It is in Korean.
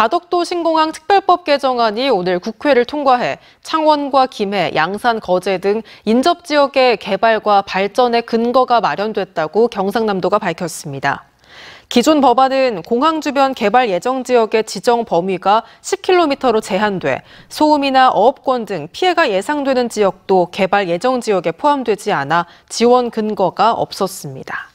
가덕도 신공항 특별법 개정안이 오늘 국회를 통과해 창원과 김해, 양산, 거제 등 인접 지역의 개발과 발전의 근거가 마련됐다고 경상남도가 밝혔습니다. 기존 법안은 공항 주변 개발 예정 지역의 지정 범위가 10km로 제한돼 소음이나 어업권 등 피해가 예상되는 지역도 개발 예정 지역에 포함되지 않아 지원 근거가 없었습니다.